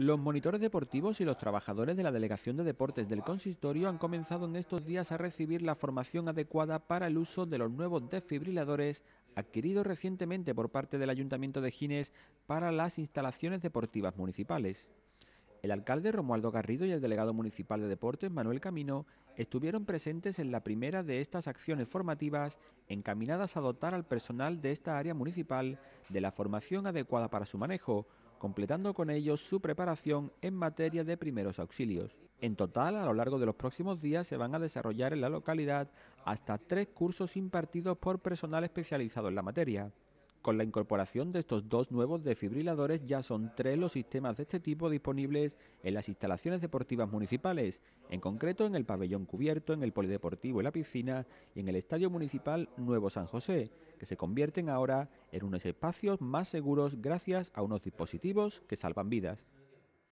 Los monitores deportivos y los trabajadores de la Delegación de Deportes del Consistorio han comenzado en estos días a recibir la formación adecuada para el uso de los nuevos desfibriladores adquiridos recientemente por parte del Ayuntamiento de Gines para las instalaciones deportivas municipales. El alcalde Romualdo Garrido y el delegado municipal de deportes Manuel Camino estuvieron presentes en la primera de estas acciones formativas encaminadas a dotar al personal de esta área municipal de la formación adecuada para su manejo, completando con ello su preparación en materia de primeros auxilios. En total, a lo largo de los próximos días se van a desarrollar en la localidad hasta tres cursos impartidos por personal especializado en la materia. Con la incorporación de estos dos nuevos defibriladores ya son tres los sistemas de este tipo disponibles en las instalaciones deportivas municipales, en concreto en el pabellón cubierto, en el polideportivo y la piscina y en el Estadio Municipal Nuevo San José, que se convierten ahora en unos espacios más seguros gracias a unos dispositivos que salvan vidas.